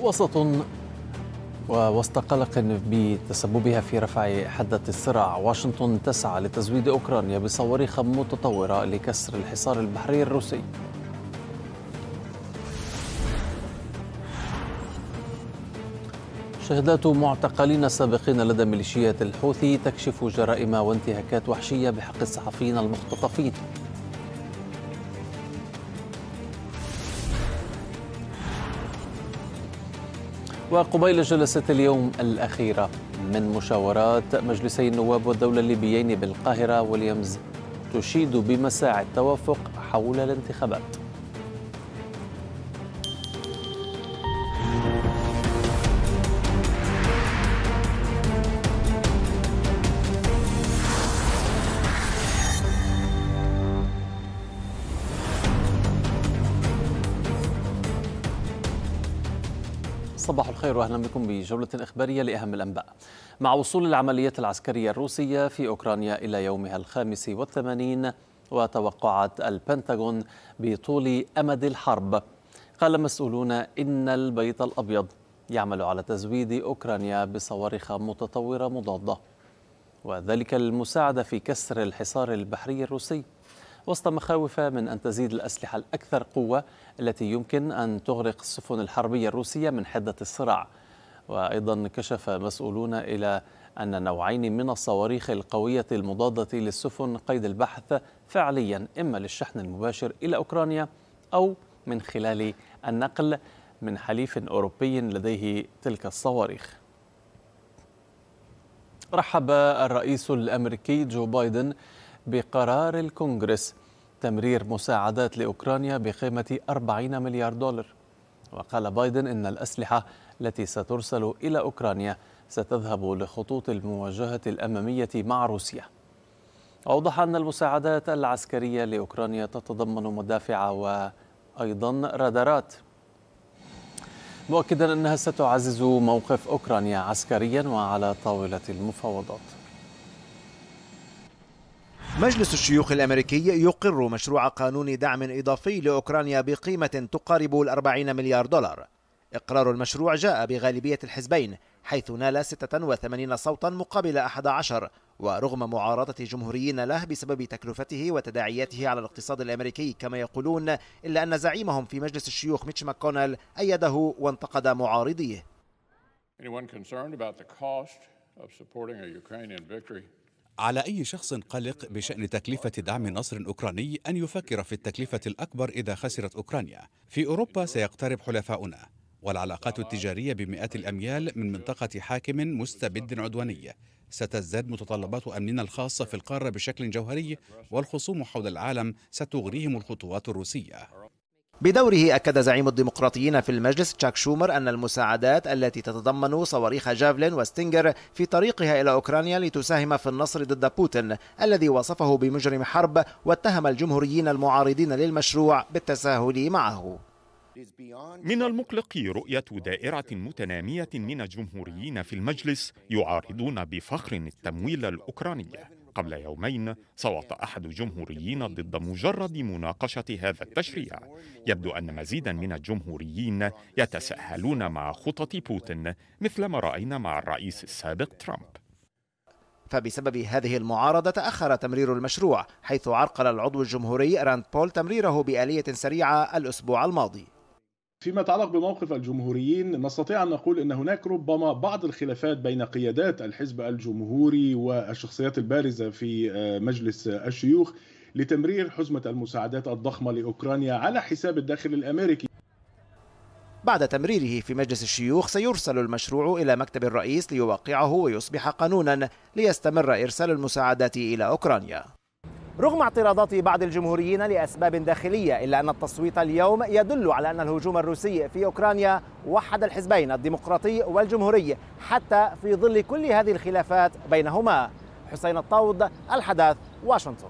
وسط ووسط قلق بتسببها في رفع حدة الصراع واشنطن تسعى لتزويد أوكرانيا بصواريخ متطورة لكسر الحصار البحري الروسي مشاهدات معتقلين سابقين لدى ميليشيات الحوثي تكشف جرائم وانتهاكات وحشية بحق الصحفيين المختطفين وقبيل جلسة اليوم الأخيرة من مشاورات مجلسي النواب والدولة الليبيين بالقاهرة وليمز تشيد بمساعي التوافق حول الانتخابات الخير واهلا بكم بجوله اخباريه لاهم الانباء. مع وصول العمليات العسكريه الروسيه في اوكرانيا الى يومها الخامس والثمانين وتوقعات البنتاغون بطول امد الحرب. قال مسؤولون ان البيت الابيض يعمل على تزويد اوكرانيا بصواريخ متطوره مضاده وذلك للمساعده في كسر الحصار البحري الروسي. وسط مخاوف من أن تزيد الأسلحة الأكثر قوة التي يمكن أن تغرق السفن الحربية الروسية من حدة الصراع وأيضا كشف مسؤولون إلى أن نوعين من الصواريخ القوية المضادة للسفن قيد البحث فعليا إما للشحن المباشر إلى أوكرانيا أو من خلال النقل من حليف أوروبي لديه تلك الصواريخ رحب الرئيس الأمريكي جو بايدن بقرار الكونغرس تمرير مساعدات لأوكرانيا بقيمة 40 مليار دولار وقال بايدن إن الأسلحة التي سترسل إلى أوكرانيا ستذهب لخطوط المواجهة الأمامية مع روسيا أوضح أن المساعدات العسكرية لأوكرانيا تتضمن مدافع وأيضا رادارات مؤكدا أنها ستعزز موقف أوكرانيا عسكريا وعلى طاولة المفاوضات مجلس الشيوخ الأمريكي يقر مشروع قانون دعم إضافي لأوكرانيا بقيمة تقارب الأربعين مليار دولار إقرار المشروع جاء بغالبية الحزبين حيث نال 86 صوتا مقابل 11 ورغم معارضة جمهوريين له بسبب تكلفته وتداعياته على الاقتصاد الأمريكي كما يقولون إلا أن زعيمهم في مجلس الشيوخ ميتش ماكونال أيده وانتقد معارضيه على أي شخص قلق بشأن تكلفة دعم نصر أوكراني أن يفكر في التكلفة الأكبر إذا خسرت أوكرانيا في أوروبا سيقترب حلفاؤنا والعلاقات التجارية بمئات الأميال من منطقة حاكم مستبد عدواني ستزداد متطلبات أمننا الخاصة في القارة بشكل جوهري والخصوم حول العالم ستغريهم الخطوات الروسية بدوره أكد زعيم الديمقراطيين في المجلس تشاك شومر أن المساعدات التي تتضمن صواريخ جافلين وستينجر في طريقها إلى أوكرانيا لتساهم في النصر ضد بوتين الذي وصفه بمجرم حرب واتهم الجمهوريين المعارضين للمشروع بالتساهل معه من المقلق رؤية دائرة متنامية من الجمهوريين في المجلس يعارضون بفخر التمويل الأوكراني قبل يومين صوت أحد الجمهوريين ضد مجرد مناقشة هذا التشريع يبدو أن مزيدا من الجمهوريين يتساهلون مع خطط بوتين مثل ما رأينا مع الرئيس السابق ترامب فبسبب هذه المعارضة تأخر تمرير المشروع حيث عرقل العضو الجمهوري راند بول تمريره بآلية سريعة الأسبوع الماضي فيما يتعلق بموقف الجمهوريين نستطيع أن نقول أن هناك ربما بعض الخلافات بين قيادات الحزب الجمهوري والشخصيات البارزة في آه، مجلس الشيوخ لتمرير حزمة المساعدات الضخمة لأوكرانيا على حساب الداخل الأمريكي بعد تمريره في مجلس الشيوخ سيرسل المشروع إلى مكتب الرئيس ليوقعه ويصبح قانونا ليستمر إرسال المساعدات إلى أوكرانيا رغم اعتراضات بعض الجمهوريين لأسباب داخلية إلا أن التصويت اليوم يدل على أن الهجوم الروسي في أوكرانيا وحد الحزبين الديمقراطي والجمهوري حتى في ظل كل هذه الخلافات بينهما حسين الطود الحدث واشنطن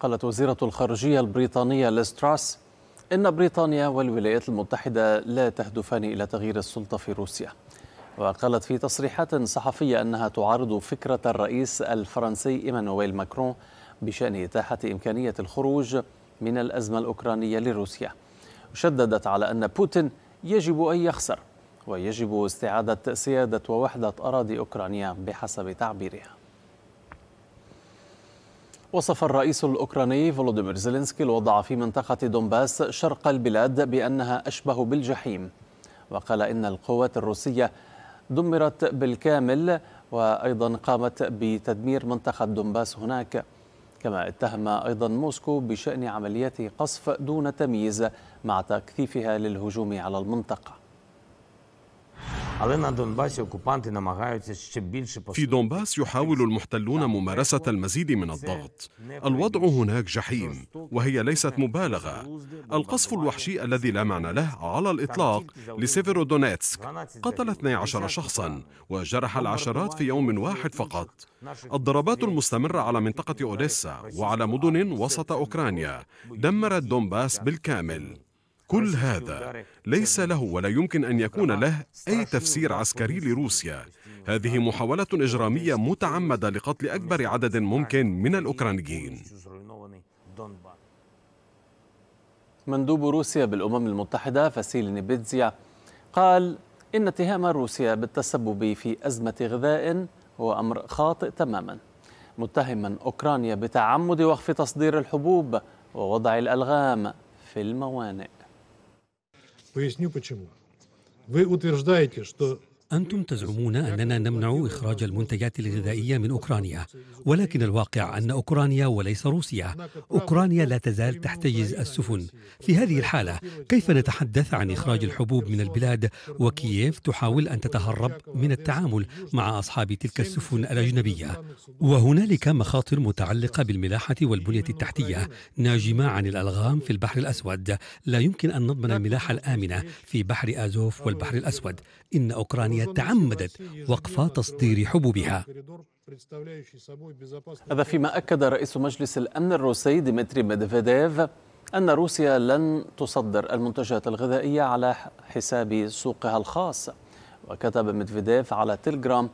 قالت وزيرة الخارجية البريطانية لستراس إن بريطانيا والولايات المتحدة لا تهدفان إلى تغيير السلطة في روسيا وقالت في تصريحات صحفية أنها تعارض فكرة الرئيس الفرنسي إيمانويل ماكرون بشأن إتاحة إمكانية الخروج من الأزمة الأوكرانية لروسيا شددت على أن بوتين يجب أن يخسر ويجب استعادة سيادة ووحدة أراضي أوكرانيا بحسب تعبيرها وصف الرئيس الأوكراني فولوديمير زيلينسكي الوضع في منطقة دونباس شرق البلاد بأنها أشبه بالجحيم وقال إن القوات الروسية دمرت بالكامل وأيضا قامت بتدمير منطقة دومباس هناك كما اتهم أيضا موسكو بشأن عمليات قصف دون تمييز مع تكثيفها للهجوم على المنطقة في دونباس يحاول المحتلون ممارسة المزيد من الضغط الوضع هناك جحيم وهي ليست مبالغة القصف الوحشي الذي لا معنى له على الإطلاق دونيتسك قتل 12 شخصا وجرح العشرات في يوم واحد فقط الضربات المستمرة على منطقة أوديسا وعلى مدن وسط أوكرانيا دمرت دونباس بالكامل كل هذا ليس له ولا يمكن أن يكون له أي تفسير عسكري لروسيا هذه محاولة إجرامية متعمدة لقتل أكبر عدد ممكن من الأوكرانيين مندوب روسيا بالأمم المتحدة فاسيل نيبيتزيا قال إن اتهام روسيا بالتسبب في أزمة غذاء هو أمر خاطئ تماما متهما أوكرانيا بتعمد وقف تصدير الحبوب ووضع الألغام في الموانئ Поясню почему. Вы утверждаете, что أنتم تزعمون أننا نمنع إخراج المنتجات الغذائية من أوكرانيا ولكن الواقع أن أوكرانيا وليس روسيا أوكرانيا لا تزال تحتجز السفن في هذه الحالة كيف نتحدث عن إخراج الحبوب من البلاد وكييف تحاول أن تتهرب من التعامل مع أصحاب تلك السفن الأجنبية وهنالك مخاطر متعلقة بالملاحة والبنية التحتية ناجمة عن الألغام في البحر الأسود لا يمكن أن نضمن الملاحة الآمنة في بحر آزوف والبحر الأسود إن أوكرانيا تعمدت وقف تصدير حبوبها هذا فيما أكد رئيس مجلس الأمن الروسي ديمتري ميدفيديف أن روسيا لن تصدر المنتجات الغذائية على حساب سوقها الخاص وكتب ميدفيديف على تلجرام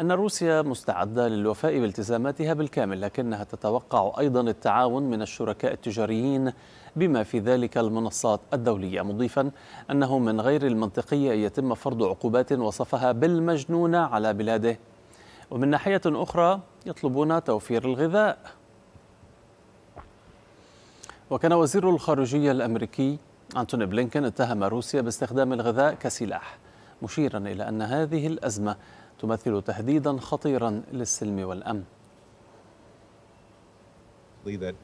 أن روسيا مستعدة للوفاء بالتزاماتها بالكامل لكنها تتوقع أيضا التعاون من الشركاء التجاريين بما في ذلك المنصات الدولية مضيفا أنه من غير المنطقي أن يتم فرض عقوبات وصفها بالمجنونة على بلاده ومن ناحية أخرى يطلبون توفير الغذاء وكان وزير الخارجية الأمريكي أنتوني بلينكن اتهم روسيا باستخدام الغذاء كسلاح مشيرا إلى أن هذه الأزمة تمثل تهديدا خطيرا للسلم والأمن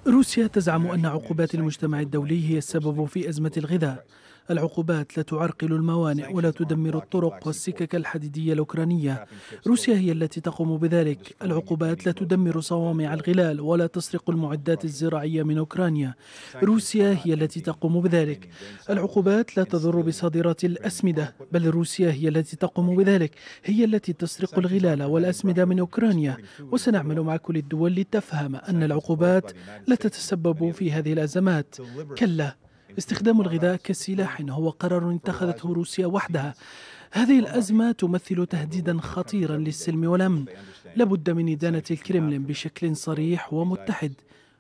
روسيا تزعم أن عقوبات المجتمع الدولي هي السبب في أزمة الغذاء العقوبات لا تعرقل الموانئ ولا تدمر الطرق والسكك الحديدية الأوكرانية روسيا هي التي تقوم بذلك العقوبات لا تدمر صوامع الغلال ولا تسرق المعدات الزراعية من أوكرانيا روسيا هي التي تقوم بذلك العقوبات لا تضر بصادرات الأسمدة بل روسيا هي التي تقوم بذلك هي التي تسرق الغلال والأسمدة من أوكرانيا وسنعمل مع كل الدول لتفهم أن العقوبات لا تتسبب في هذه الأزمات كلا استخدام الغذاء كسلاح هو قرار اتخذته روسيا وحدها هذه الأزمة تمثل تهديدا خطيرا للسلم والأمن لابد من إدانة الكريملين بشكل صريح ومتحد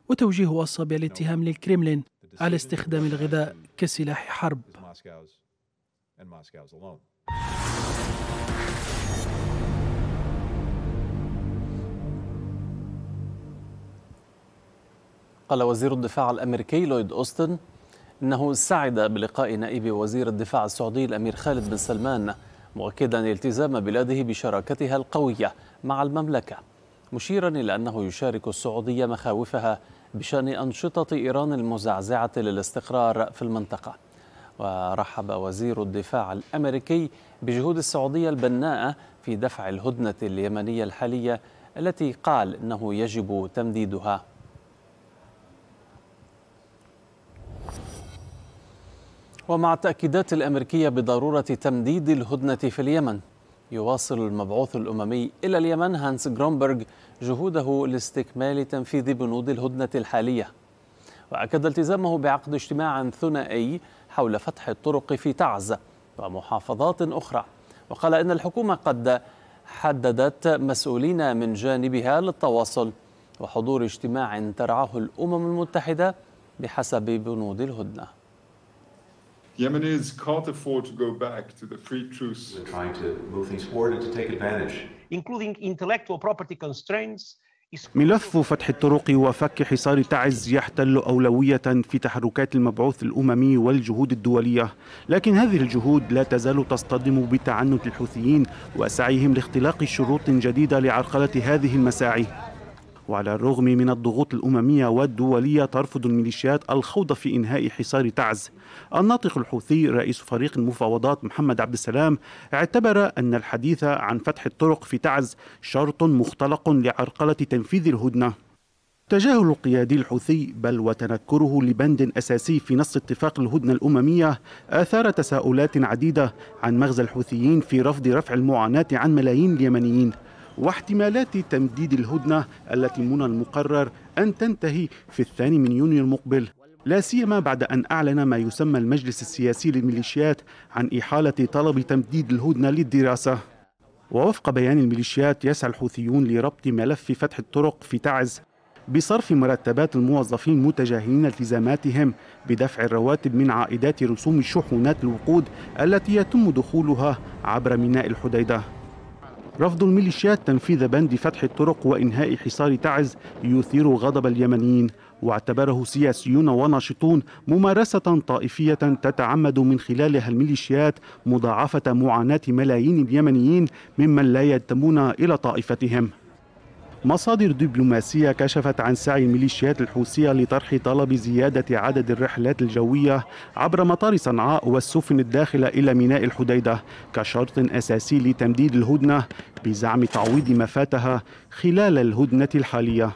وتوجيه أصابع الاتهام للكريملين على استخدام الغذاء كسلاح حرب قال وزير الدفاع الامريكي لويد اوستن إنه سعد بلقاء نائب وزير الدفاع السعودي الأمير خالد بن سلمان مؤكدا التزام بلاده بشراكتها القوية مع المملكة مشيرا إلى أنه يشارك السعودية مخاوفها بشأن أنشطة إيران المزعزعة للاستقرار في المنطقة ورحب وزير الدفاع الأمريكي بجهود السعودية البناءة في دفع الهدنة اليمنية الحالية التي قال أنه يجب تمديدها ومع التأكيدات الأمريكية بضرورة تمديد الهدنة في اليمن يواصل المبعوث الأممي إلى اليمن هانس جرومبرغ جهوده لاستكمال تنفيذ بنود الهدنة الحالية وأكد التزامه بعقد اجتماع ثنائي حول فتح الطرق في تعز ومحافظات أخرى وقال إن الحكومة قد حددت مسؤولين من جانبها للتواصل وحضور اجتماع ترعاه الأمم المتحدة بحسب بنود الهدنه Yemenis can't afford to go back to the free truce. We're trying to move things forward and to take advantage. Including intellectual property constraints. ملف فتح الطرق وفك حصار تعز يحتل أولوية في تحركات المبعوث الأممي والجهود الدولية لكن هذه الجهود لا تزال تصطدم بتعنت الحوثيين وسعيهم لاختلاق شروط جديدة لعرقلة هذه المساعي وعلى الرغم من الضغوط الأممية والدولية ترفض الميليشيات الخوض في إنهاء حصار تعز الناطق الحوثي رئيس فريق المفاوضات محمد عبد السلام اعتبر أن الحديث عن فتح الطرق في تعز شرط مختلق لعرقلة تنفيذ الهدنة تجاهل القيادي الحوثي بل وتنكره لبند أساسي في نص اتفاق الهدنة الأممية آثار تساؤلات عديدة عن مغزى الحوثيين في رفض رفع المعاناة عن ملايين اليمنيين واحتمالات تمديد الهدنة التي من المقرر أن تنتهي في الثاني من يونيو المقبل لا سيما بعد أن أعلن ما يسمى المجلس السياسي للميليشيات عن إحالة طلب تمديد الهدنة للدراسة ووفق بيان الميليشيات يسعى الحوثيون لربط ملف فتح الطرق في تعز بصرف مرتبات الموظفين متجاهلين التزاماتهم بدفع الرواتب من عائدات رسوم شحونات الوقود التي يتم دخولها عبر ميناء الحديده رفض الميليشيات تنفيذ بند فتح الطرق وإنهاء حصار تعز يثير غضب اليمنيين واعتبره سياسيون وناشطون ممارسة طائفية تتعمد من خلالها الميليشيات مضاعفة معاناة ملايين اليمنيين ممن لا ينتمون إلى طائفتهم مصادر دبلوماسية كشفت عن سعي الميليشيات الحوثية لطرح طلب زيادة عدد الرحلات الجوية عبر مطار صنعاء والسفن الداخلة إلى ميناء الحديدة كشرط أساسي لتمديد الهدنة بزعم تعويض ما فاتها خلال الهدنة الحالية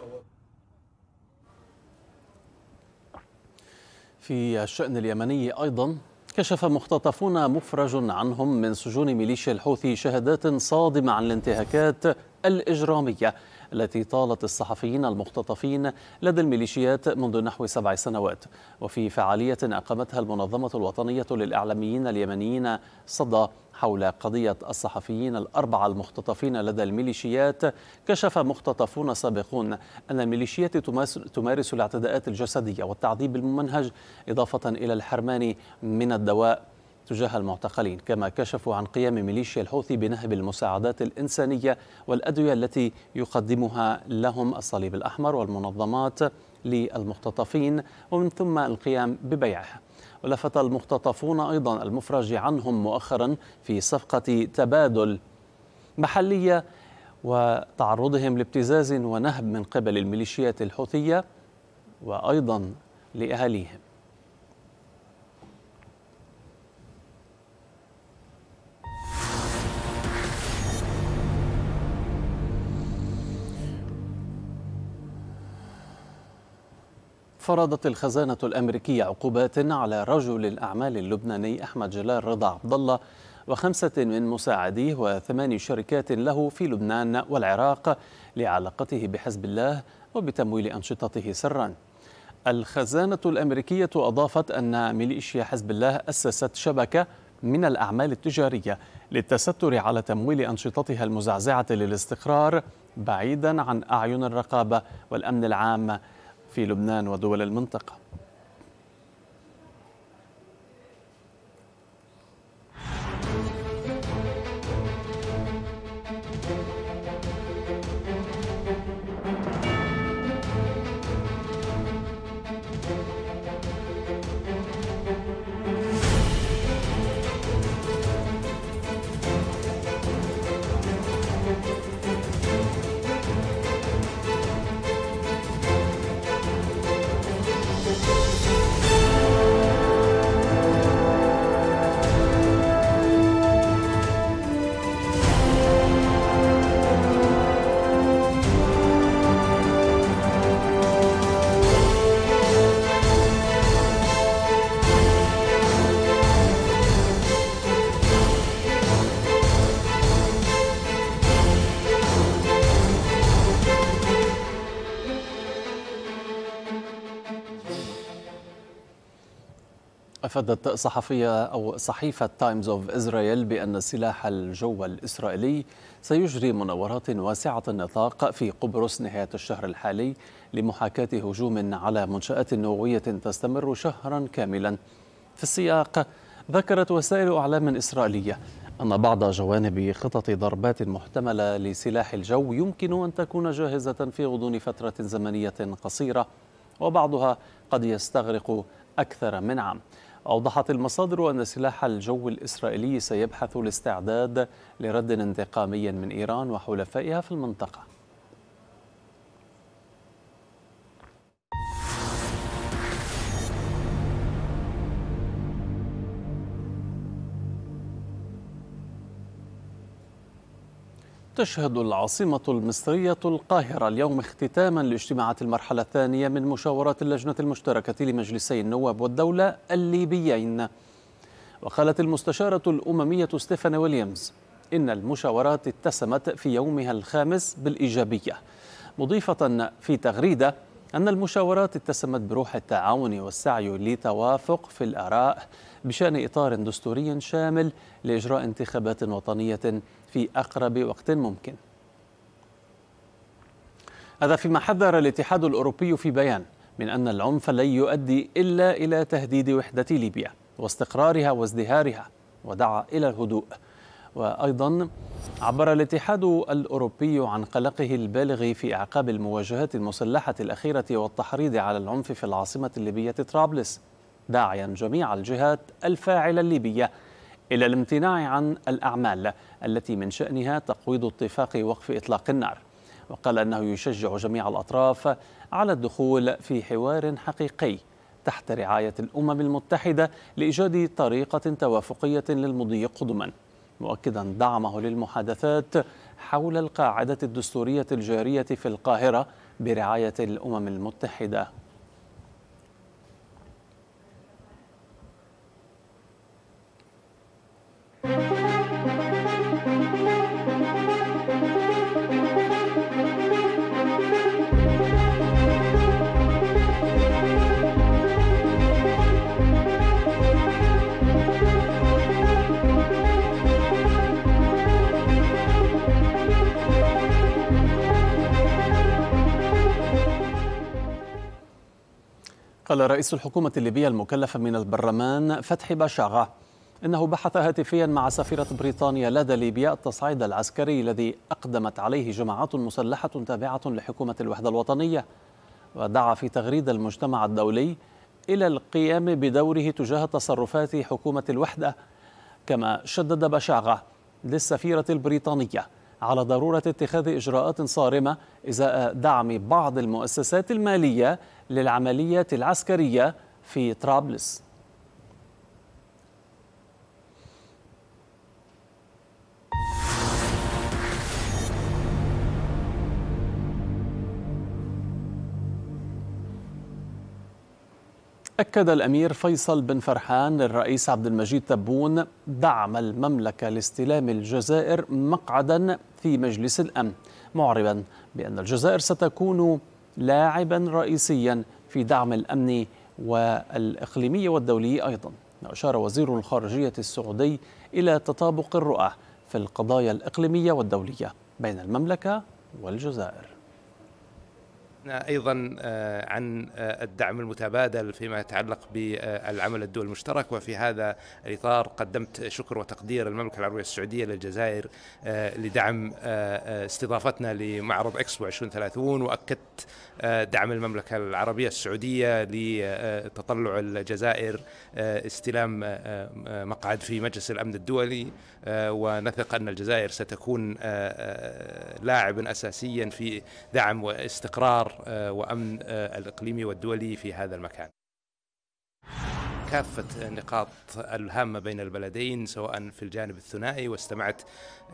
في الشأن اليمني أيضا كشف مختطفون مفرج عنهم من سجون ميليشيا الحوثي شهادات صادمة عن الانتهاكات الإجرامية التي طالت الصحفيين المختطفين لدى الميليشيات منذ نحو سبع سنوات وفي فعالية أقامتها المنظمة الوطنية للإعلاميين اليمنيين صدى حول قضية الصحفيين الأربعة المختطفين لدى الميليشيات كشف مختطفون سابقون أن الميليشيات تمارس الاعتداءات الجسدية والتعذيب الممنهج إضافة إلى الحرمان من الدواء تجاه المعتقلين كما كشفوا عن قيام ميليشيا الحوثي بنهب المساعدات الإنسانية والأدوية التي يقدمها لهم الصليب الأحمر والمنظمات للمختطفين ومن ثم القيام ببيعها ولفت المختطفون أيضا المفرج عنهم مؤخرا في صفقة تبادل محلية وتعرضهم لابتزاز ونهب من قبل الميليشيات الحوثية وأيضا لأهاليهم فرضت الخزانة الأمريكية عقوبات على رجل الأعمال اللبناني أحمد جلال رضا عبد الله وخمسة من مساعديه وثمان شركات له في لبنان والعراق لعلاقته بحزب الله وبتمويل أنشطته سرا الخزانة الأمريكية أضافت أن ميليشيا حزب الله أسست شبكة من الأعمال التجارية للتستر على تمويل أنشطتها المزعزعة للاستقرار بعيدا عن أعين الرقابة والأمن العام في لبنان ودول المنطقه أفادت صحفية أو صحيفة تايمز أوف إسرائيل بأن السلاح الجو الإسرائيلي سيجري مناورات واسعة النطاق في قبرص نهاية الشهر الحالي لمحاكاة هجوم على منشآت نووية تستمر شهرا كاملا في السياق ذكرت وسائل أعلام إسرائيلية أن بعض جوانب خطط ضربات محتملة لسلاح الجو يمكن أن تكون جاهزة في غضون فترة زمنية قصيرة وبعضها قد يستغرق أكثر من عام أوضحت المصادر أن سلاح الجو الإسرائيلي سيبحث الاستعداد لرد انتقامي من إيران وحلفائها في المنطقة تشهد العاصمة المصرية القاهرة اليوم اختتاما لاجتماعات المرحلة الثانية من مشاورات اللجنة المشتركة لمجلسي النواب والدولة الليبيين وقالت المستشارة الأممية ستيفان ويليامز إن المشاورات اتسمت في يومها الخامس بالإيجابية مضيفة في تغريدة أن المشاورات اتسمت بروح التعاون والسعي لتوافق في الآراء بشأن إطار دستوري شامل لإجراء انتخابات وطنية في أقرب وقت ممكن هذا فيما حذر الاتحاد الأوروبي في بيان من أن العنف لن يؤدي إلا إلى تهديد وحدة ليبيا واستقرارها وازدهارها ودعا إلى الهدوء وأيضا عبر الاتحاد الأوروبي عن قلقه البالغ في أعقاب المواجهات المسلحة الأخيرة والتحريض على العنف في العاصمة الليبية طرابلس داعيا جميع الجهات الفاعلة الليبية إلى الامتناع عن الأعمال التي من شأنها تقويض اتفاق وقف إطلاق النار وقال أنه يشجع جميع الأطراف على الدخول في حوار حقيقي تحت رعاية الأمم المتحدة لإيجاد طريقة توافقية للمضي قدما مؤكدا دعمه للمحادثات حول القاعدة الدستورية الجارية في القاهرة برعاية الأمم المتحدة قال رئيس الحكومة الليبية المكلفة من البرلمان فتحي باشاغا إنه بحث هاتفيا مع سفيرة بريطانيا لدى ليبيا التصعيد العسكري الذي أقدمت عليه جماعات مسلحة تابعة لحكومة الوحدة الوطنية ودعا في تغريدة المجتمع الدولي إلى القيام بدوره تجاه تصرفات حكومة الوحدة كما شدد بشاغة للسفيرة البريطانية على ضرورة اتخاذ إجراءات صارمة إزاء دعم بعض المؤسسات المالية للعمليات العسكرية في طرابلس أكد الأمير فيصل بن فرحان للرئيس عبد المجيد تبون دعم المملكة لاستلام الجزائر مقعدا في مجلس الأمن معربا بأن الجزائر ستكون لاعبا رئيسيا في دعم الأمن والإقليمي والدولي أيضا أشار وزير الخارجية السعودي إلى تطابق الرؤى في القضايا الإقليمية والدولية بين المملكة والجزائر ايضا آه، عن آه، الدعم المتبادل فيما يتعلق بالعمل الدولي المشترك وفي هذا الاطار قدمت شكر وتقدير المملكه العربيه السعوديه للجزائر آه، لدعم استضافتنا لمعرض اكسبو 2030 واكدت دعم المملكه العربيه السعوديه لتطلع الجزائر استلام مقعد في مجلس الامن الدولي ونثق ان الجزائر ستكون لاعبا اساسيا في دعم واستقرار آه، وامن آه، الاقليمي والدولي في هذا المكان كافة النقاط الهامة بين البلدين سواء في الجانب الثنائي واستمعت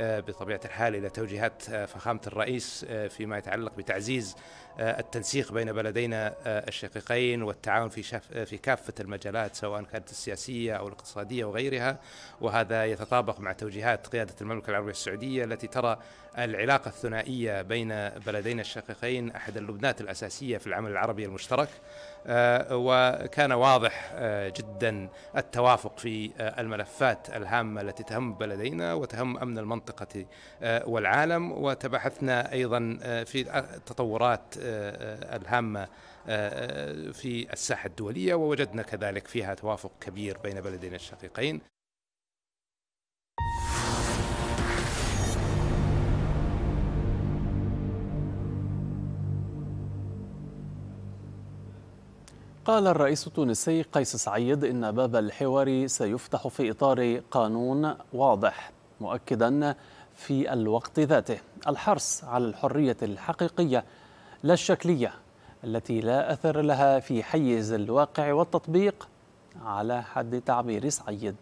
آه، بطبيعة الحال إلى توجيهات آه، فخامة الرئيس آه، فيما يتعلق بتعزيز التنسيق بين بلدينا الشقيقين والتعاون في في كافة المجالات سواء كانت السياسية أو الاقتصادية وغيرها وهذا يتطابق مع توجيهات قيادة المملكة العربية السعودية التي ترى العلاقة الثنائية بين بلدينا الشقيقين أحد اللبنات الأساسية في العمل العربي المشترك آه، وكان واضح آه، جدا التوافق في آه، الملفات الهامه التي تهم بلدينا وتهم امن المنطقه والعالم وتبحثنا ايضا في التطورات الهامه في الساحه الدوليه ووجدنا كذلك فيها توافق كبير بين بلدينا الشقيقين قال الرئيس التونسي قيس سعيد إن باب الحوار سيفتح في إطار قانون واضح مؤكدا في الوقت ذاته الحرص على الحرية الحقيقية لا الشكلية التي لا أثر لها في حيز الواقع والتطبيق على حد تعبير سعيد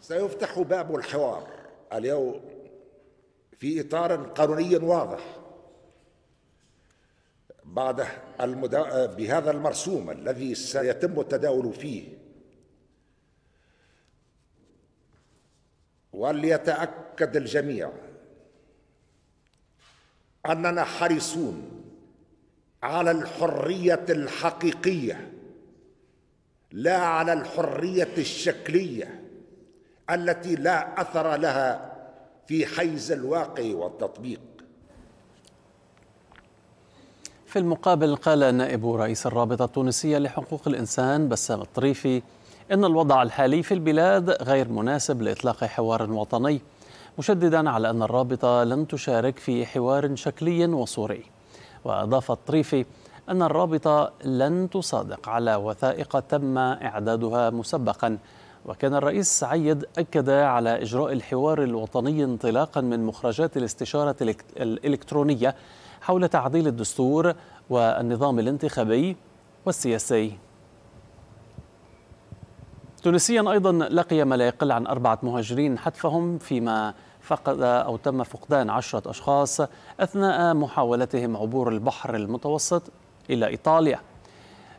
سيفتح باب الحوار اليوم في إطار قانوني واضح بعد المدا... بهذا المرسوم الذي سيتم التداول فيه وليتأكد الجميع أننا حريصون على الحرية الحقيقية لا على الحرية الشكلية التي لا أثر لها في حيز الواقع والتطبيق في المقابل قال نائب رئيس الرابطة التونسية لحقوق الإنسان بسام الطريفي إن الوضع الحالي في البلاد غير مناسب لإطلاق حوار وطني مشددا على أن الرابطة لن تشارك في حوار شكلي وصوري وأضاف الطريفي أن الرابطة لن تصادق على وثائق تم إعدادها مسبقا وكان الرئيس سعيد أكد على إجراء الحوار الوطني انطلاقا من مخرجات الاستشارة الإلكترونية حول تعديل الدستور والنظام الانتخابي والسياسي تونسيا أيضا لقي ما لا يقل عن أربعة مهاجرين حتفهم فيما فقد أو تم فقدان عشرة أشخاص أثناء محاولتهم عبور البحر المتوسط إلى إيطاليا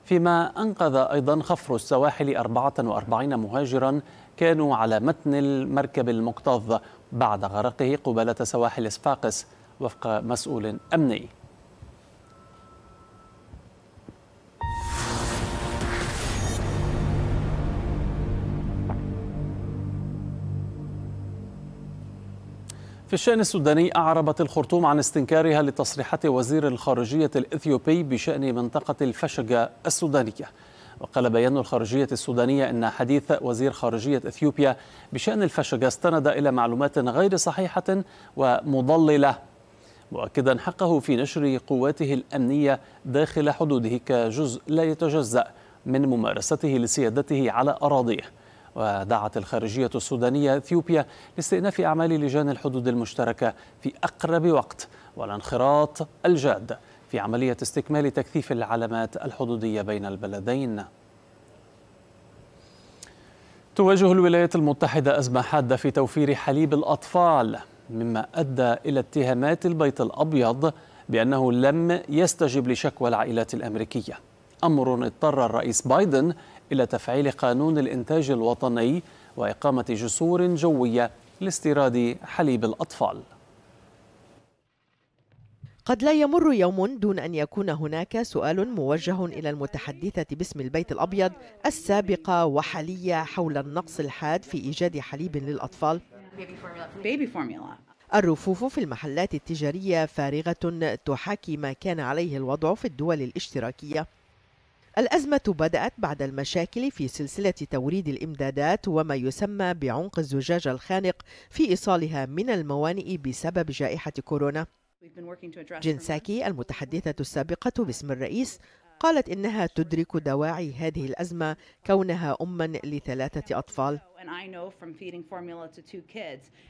فيما أنقذ أيضا خفر السواحل 44 مهاجرا كانوا على متن المركب المكتظ بعد غرقه قبالة سواحل صفاقس وفق مسؤول أمني في الشأن السوداني أعربت الخرطوم عن استنكارها لتصريحات وزير الخارجية الإثيوبي بشأن منطقة الفشجة السودانية وقال بيان الخارجية السودانية أن حديث وزير خارجية إثيوبيا بشأن الفشجة استند إلى معلومات غير صحيحة ومضللة مؤكدا حقه في نشر قواته الأمنية داخل حدوده كجزء لا يتجزأ من ممارسته لسيادته على أراضيه ودعت الخارجية السودانية إثيوبيا لاستئناف أعمال لجان الحدود المشتركة في أقرب وقت والانخراط الجاد في عملية استكمال تكثيف العلامات الحدودية بين البلدين تواجه الولايات المتحدة أزمة حادة في توفير حليب الأطفال مما أدى إلى اتهامات البيت الأبيض بأنه لم يستجب لشكوى العائلات الأمريكية أمر اضطر الرئيس بايدن إلى تفعيل قانون الإنتاج الوطني وإقامة جسور جوية لاستيراد حليب الأطفال قد لا يمر يوم دون أن يكون هناك سؤال موجه إلى المتحدثة باسم البيت الأبيض السابقة وحالية حول النقص الحاد في إيجاد حليب للأطفال baby formula. الرفوف في المحلات التجارية فارغة تحاكي ما كان عليه الوضع في الدول الاشتراكية. الأزمة بدأت بعد المشاكل في سلسلة توريد الإمدادات وما يسمى بعنق الزجاج الخانق في إيصالها من الموانئ بسبب جائحة كورونا. جنساكي المتحدثة السابقة باسم الرئيس قالت إنها تدرك دواعي هذه الأزمة كونها أمًا لثلاثة أطفال.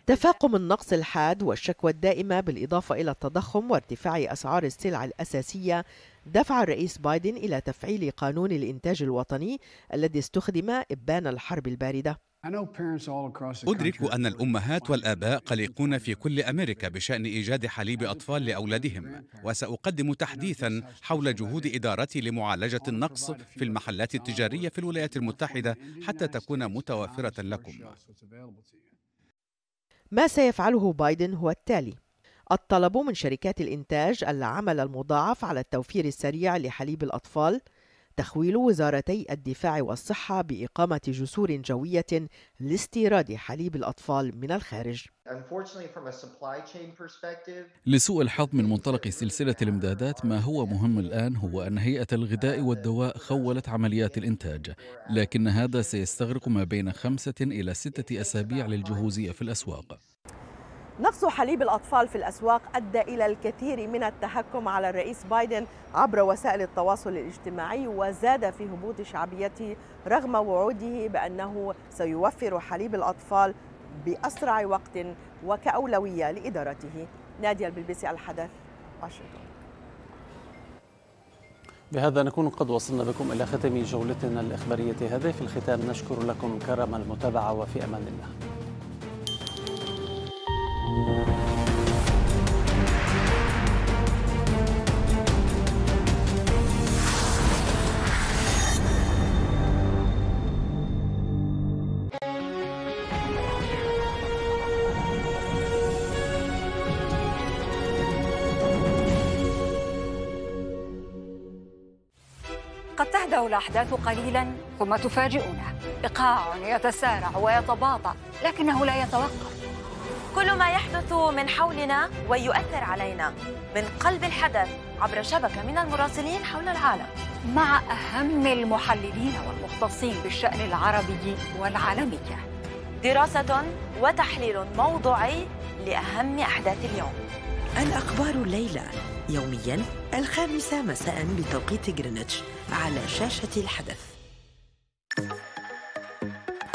تفاقم النقص الحاد والشكوى الدائمة بالإضافة إلى التضخم وارتفاع أسعار السلع الأساسية دفع الرئيس بايدن إلى تفعيل قانون الإنتاج الوطني الذي استخدم إبان الحرب الباردة أدرك أن الأمهات والآباء قلقون في كل أمريكا بشأن إيجاد حليب أطفال لأولادهم وسأقدم تحديثا حول جهود إدارتي لمعالجة النقص في المحلات التجارية في الولايات المتحدة حتى تكون متوافرة لكم ما سيفعله بايدن هو التالي الطلب من شركات الإنتاج العمل المضاعف على التوفير السريع لحليب الأطفال تخويل وزارتي الدفاع والصحة بإقامة جسور جوية لاستيراد حليب الأطفال من الخارج لسوء الحظ من منطلق سلسلة الامدادات ما هو مهم الآن هو أن هيئة الغذاء والدواء خولت عمليات الإنتاج لكن هذا سيستغرق ما بين خمسة إلى ستة أسابيع للجهوزية في الأسواق نقص حليب الأطفال في الأسواق أدى إلى الكثير من التحكم على الرئيس بايدن عبر وسائل التواصل الاجتماعي وزاد في هبوط شعبيته رغم وعوده بأنه سيوفر حليب الأطفال بأسرع وقت وكأولوية لإدارته نادية البلبسي الحدث واشنطن بهذا نكون قد وصلنا بكم إلى ختم جولتنا الإخبارية هذه في الختام نشكر لكم كرم المتابعة وفي أمان الله قد تهدأ الأحداث قليلا ثم تفاجئنا إيقاع يتسارع ويتباطأ لكنه لا يتوقف كل ما يحدث من حولنا ويؤثر علينا من قلب الحدث عبر شبكة من المراسلين حول العالم مع أهم المحللين والمختصين بالشأن العربي والعالمي دراسة وتحليل موضوعي لأهم أحداث اليوم الأخبار الليلة يوميا الخامسة مساء بتوقيت جرينتش على شاشة الحدث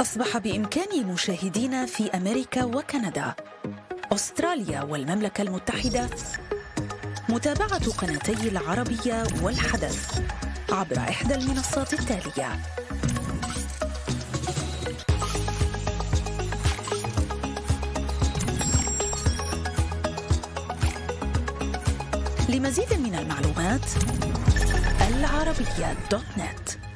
أصبح بإمكان المشاهدين في أمريكا وكندا أستراليا والمملكة المتحدة متابعة قناتي العربية والحدث عبر إحدى المنصات التالية لمزيد من المعلومات العربية دوت نت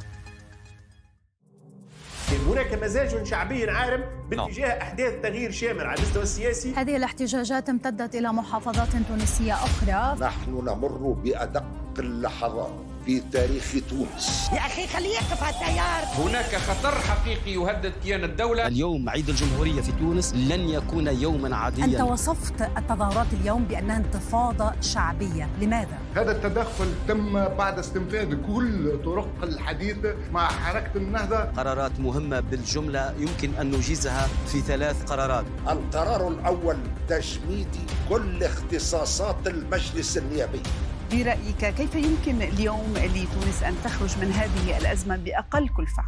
هناك مزاج شعبي عارم باتجاه نعم. احداث تغيير شامل على المستوى السياسي هذه الاحتجاجات امتدت الى محافظات تونسيه اخرى نحن نمر بادق اللحظات في تاريخ تونس يا أخي خليه يقف على التيار هناك خطر حقيقي يهدد كيان الدولة اليوم عيد الجمهورية في تونس لن يكون يوما عاديا أنت وصفت التظاهرات اليوم بأنها انتفاضة شعبية لماذا؟ هذا التدخل تم بعد استنفاذ كل طرق الحديث مع حركة النهضة قرارات مهمة بالجملة يمكن أن نجيزها في ثلاث قرارات القرار الأول تجميد كل اختصاصات المجلس النيابي برأيك كيف يمكن اليوم لتونس أن تخرج من هذه الأزمة بأقل كلفة؟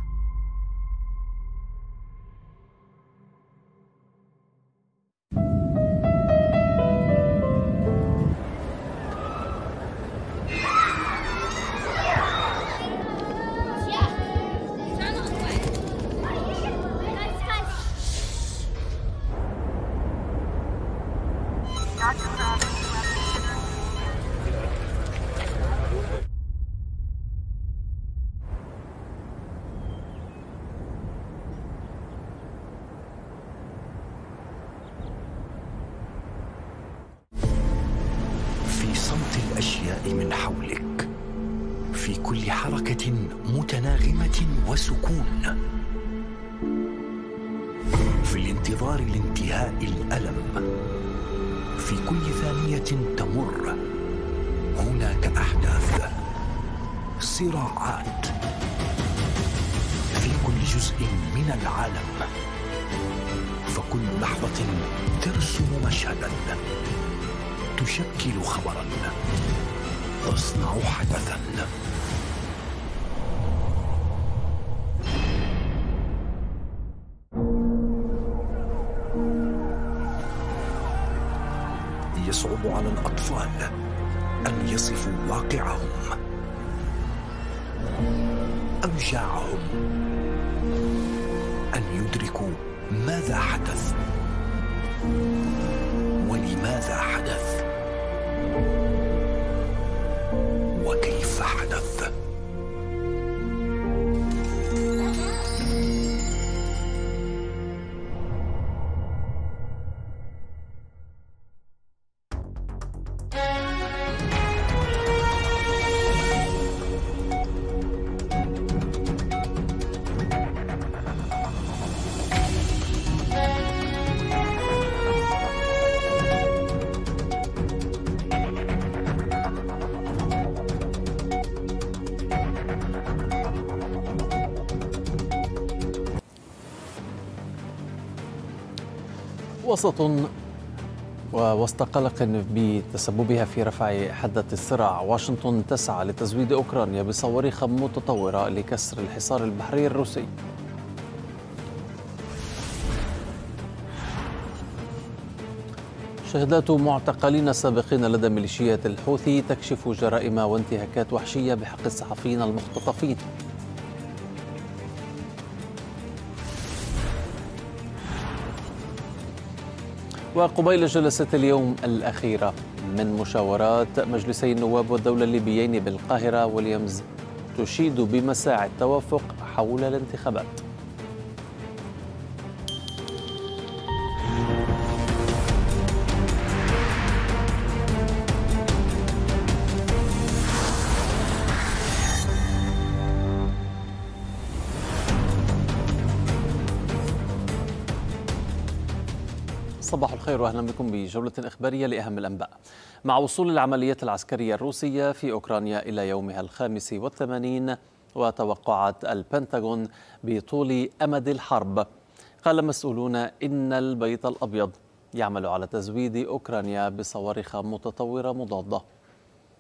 وسكون في الانتظار لانتهاء الالم في كل ثانيه تمر هناك احداث صراعات في كل جزء من العالم فكل لحظه ترسم مشهدا تشكل خبرا تصنع حدثا وسط ووسط قلق بتسببها في رفع حدة الصراع واشنطن تسعى لتزويد أوكرانيا بصواريخ متطورة لكسر الحصار البحري الروسي شهادات معتقلين سابقين لدى ميليشيات الحوثي تكشف جرائم وانتهاكات وحشية بحق الصحفيين المختطفين وقبيل جلسة اليوم الأخيرة من مشاورات مجلسي النواب والدولة الليبيين بالقاهرة واليمز تشيد بمساعي التوافق حول الانتخابات الخير واهلا بكم بجوله اخباريه لاهم الانباء. مع وصول العمليات العسكريه الروسيه في اوكرانيا الى يومها الخامس والثمانين وتوقعات البنتاغون بطول امد الحرب. قال مسؤولون ان البيت الابيض يعمل على تزويد اوكرانيا بصواريخ متطوره مضاده.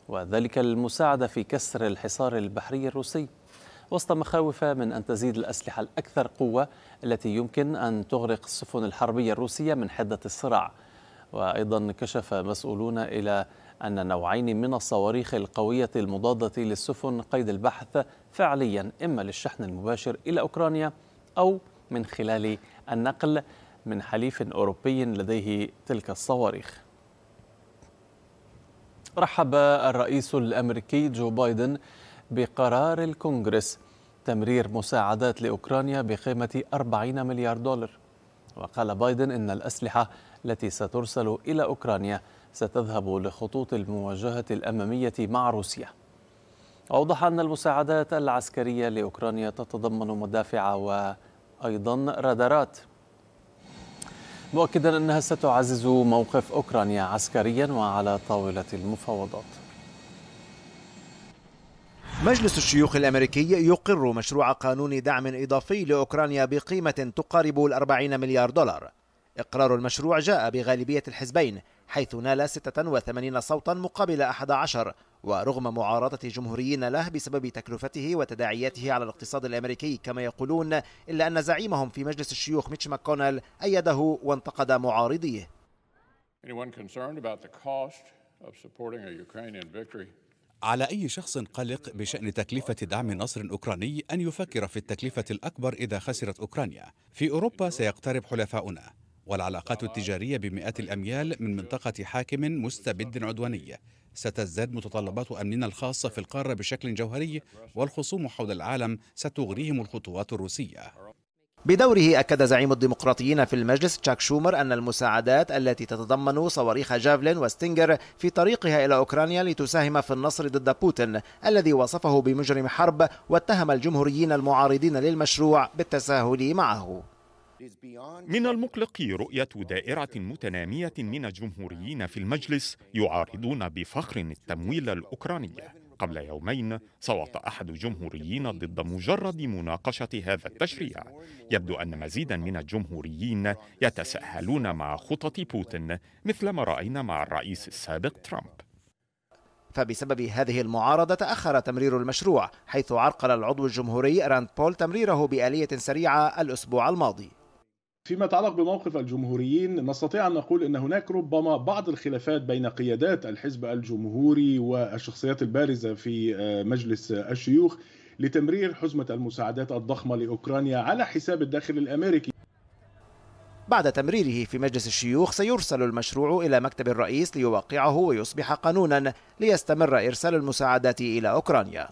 وذلك المساعدة في كسر الحصار البحري الروسي وسط مخاوف من أن تزيد الأسلحة الأكثر قوة التي يمكن أن تغرق السفن الحربية الروسية من حدة الصراع وأيضا كشف مسؤولون إلى أن نوعين من الصواريخ القوية المضادة للسفن قيد البحث فعليا إما للشحن المباشر إلى أوكرانيا أو من خلال النقل من حليف أوروبي لديه تلك الصواريخ رحب الرئيس الأمريكي جو بايدن بقرار الكونغرس تمرير مساعدات لأوكرانيا بقيمة 40 مليار دولار وقال بايدن إن الأسلحة التي سترسل إلى أوكرانيا ستذهب لخطوط المواجهة الأمامية مع روسيا أوضح أن المساعدات العسكرية لأوكرانيا تتضمن مدافع وأيضا رادارات مؤكدا أنها ستعزز موقف أوكرانيا عسكريا وعلى طاولة المفاوضات مجلس الشيوخ الأمريكي يقر مشروع قانون دعم إضافي لأوكرانيا بقيمة تقارب الأربعين مليار دولار إقرار المشروع جاء بغالبية الحزبين حيث نال 86 صوتا مقابل 11 ورغم معارضة جمهوريين له بسبب تكلفته وتداعياته على الاقتصاد الأمريكي كما يقولون إلا أن زعيمهم في مجلس الشيوخ ميتش ماكونال أيده وانتقد معارضيه على أي شخص قلق بشأن تكلفة دعم نصر أوكراني أن يفكر في التكلفة الأكبر إذا خسرت أوكرانيا في أوروبا سيقترب حلفاؤنا والعلاقات التجارية بمئات الأميال من منطقة حاكم مستبد عدواني ستزداد متطلبات أمننا الخاصة في القارة بشكل جوهري والخصوم حول العالم ستغريهم الخطوات الروسية بدوره أكد زعيم الديمقراطيين في المجلس تشاك شومر أن المساعدات التي تتضمن صواريخ جافلين وستينجر في طريقها إلى أوكرانيا لتساهم في النصر ضد بوتين الذي وصفه بمجرم حرب واتهم الجمهوريين المعارضين للمشروع بالتساهل معه من المقلق رؤية دائرة متنامية من الجمهوريين في المجلس يعارضون بفخر التمويل الأوكراني قبل يومين صوت أحد الجمهوريين ضد مجرد مناقشة هذا التشريع يبدو أن مزيدا من الجمهوريين يتساهلون مع خطط بوتين مثل ما رأينا مع الرئيس السابق ترامب فبسبب هذه المعارضة تأخر تمرير المشروع حيث عرقل العضو الجمهوري راند بول تمريره بآلية سريعة الأسبوع الماضي فيما يتعلق بموقف الجمهوريين نستطيع ان نقول ان هناك ربما بعض الخلافات بين قيادات الحزب الجمهوري والشخصيات البارزه في آه، مجلس الشيوخ لتمرير حزمه المساعدات الضخمه لاوكرانيا على حساب الداخل الامريكي بعد تمريره في مجلس الشيوخ سيرسل المشروع إلى مكتب الرئيس ليوقعه ويصبح قانونا ليستمر إرسال المساعدات إلى أوكرانيا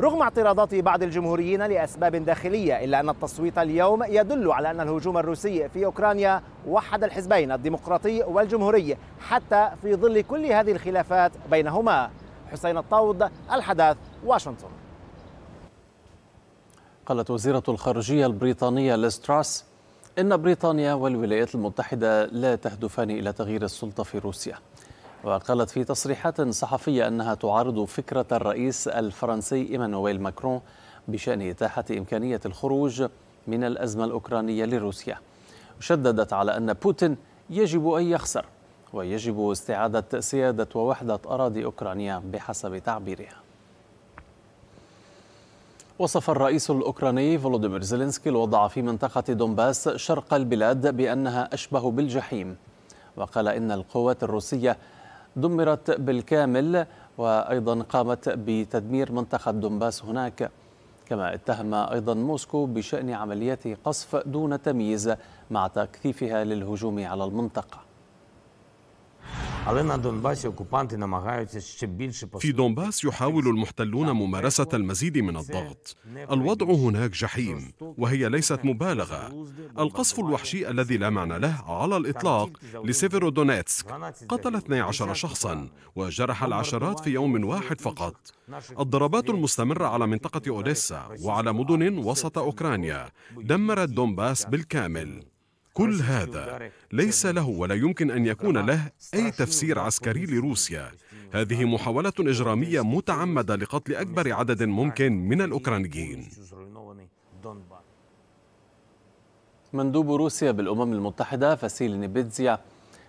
رغم اعتراضات بعض الجمهوريين لأسباب داخلية إلا أن التصويت اليوم يدل على أن الهجوم الروسي في أوكرانيا وحد الحزبين الديمقراطي والجمهوري حتى في ظل كل هذه الخلافات بينهما حسين الطود الحدث واشنطن قالت وزيرة الخارجية البريطانية لستراس إن بريطانيا والولايات المتحدة لا تهدفان إلى تغيير السلطة في روسيا وقالت في تصريحات صحفية أنها تعارض فكرة الرئيس الفرنسي إيمانويل ماكرون بشأن إتاحة إمكانية الخروج من الأزمة الأوكرانية لروسيا شددت على أن بوتين يجب أن يخسر ويجب استعادة سيادة ووحدة أراضي أوكرانيا بحسب تعبيرها وصف الرئيس الأوكراني فولوديمير زيلينسكي الوضع في منطقة دونباس شرق البلاد بأنها أشبه بالجحيم وقال إن القوات الروسية دمرت بالكامل وأيضا قامت بتدمير منطقة دومباس هناك كما اتهم أيضا موسكو بشأن عمليات قصف دون تمييز مع تكثيفها للهجوم على المنطقة في دونباس يحاول المحتلون ممارسة المزيد من الضغط الوضع هناك جحيم وهي ليست مبالغة القصف الوحشي الذي لا معنى له على الإطلاق لسيفيرودونيتسك قتل 12 شخصا وجرح العشرات في يوم واحد فقط الضربات المستمرة على منطقة أوديسا وعلى مدن وسط أوكرانيا دمرت دونباس بالكامل كل هذا ليس له ولا يمكن أن يكون له أي تفسير عسكري لروسيا هذه محاولة إجرامية متعمدة لقتل أكبر عدد ممكن من الأوكرانيين مندوب روسيا بالأمم المتحدة فاسيل نيبيتزيا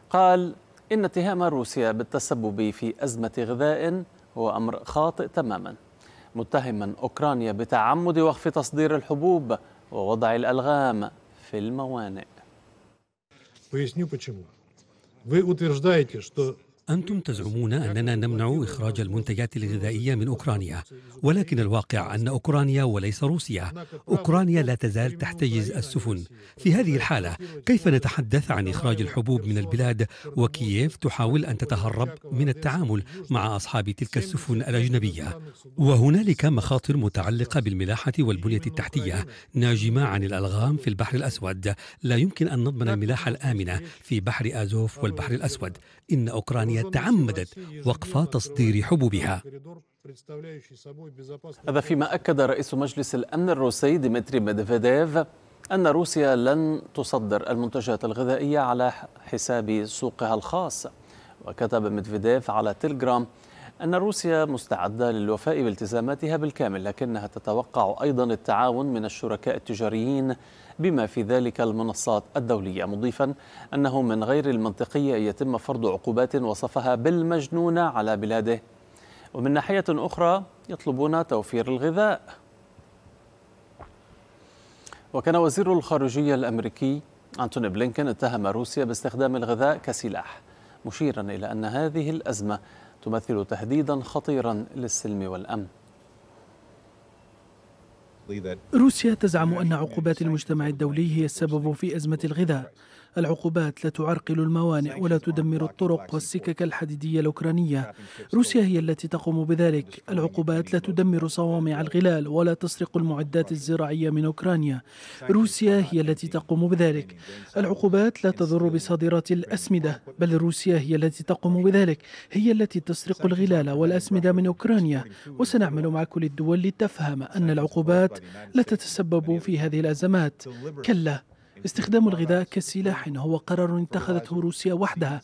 قال إن اتهام روسيا بالتسبب في أزمة غذاء هو أمر خاطئ تماما متهما أوكرانيا بتعمد وقف تصدير الحبوب ووضع الألغام في الموانئ Поясню почему. Вы утверждаете, что أنتم تزعمون أننا نمنع إخراج المنتجات الغذائية من أوكرانيا ولكن الواقع أن أوكرانيا وليس روسيا أوكرانيا لا تزال تحتجز السفن في هذه الحالة كيف نتحدث عن إخراج الحبوب من البلاد وكييف تحاول أن تتهرب من التعامل مع أصحاب تلك السفن الأجنبية وهنالك مخاطر متعلقة بالملاحة والبنية التحتية ناجمة عن الألغام في البحر الأسود لا يمكن أن نضمن الملاحة الآمنة في بحر آزوف والبحر الأسود إن أوكرانيا تعمدت وقف تصدير حبوبها هذا فيما أكد رئيس مجلس الأمن الروسي ديمتري ميدفيديف أن روسيا لن تصدر المنتجات الغذائية على حساب سوقها الخاص وكتب ميدفيديف على تيليجرام أن روسيا مستعدة للوفاء بالتزاماتها بالكامل لكنها تتوقع أيضا التعاون من الشركاء التجاريين بما في ذلك المنصات الدولية مضيفا أنه من غير المنطقي أن يتم فرض عقوبات وصفها بالمجنونة على بلاده ومن ناحية أخرى يطلبون توفير الغذاء وكان وزير الخارجية الأمريكي أنتوني بلينكن اتهم روسيا باستخدام الغذاء كسلاح مشيرا إلى أن هذه الأزمة تمثل تهديدا خطيرا للسلم والأمن روسيا تزعم أن عقوبات المجتمع الدولي هي السبب في أزمة الغذاء العقوبات لا تعرقل الموانئ ولا تدمر الطرق والسكك الحديدية الأوكرانية روسيا هي التي تقوم بذلك العقوبات لا تدمر صوامع الغلال ولا تسرق المعدات الزراعية من أوكرانيا روسيا هي التي تقوم بذلك العقوبات لا تضر بصادرات الأسمدة بل روسيا هي التي تقوم بذلك هي التي تسرق الغلال والأسمدة من أوكرانيا وسنعمل مع كل الدول لتفهم أن العقوبات لا تتسبب في هذه الأزمات كلا استخدام الغذاء كسلاح هو قرار اتخذته روسيا وحدها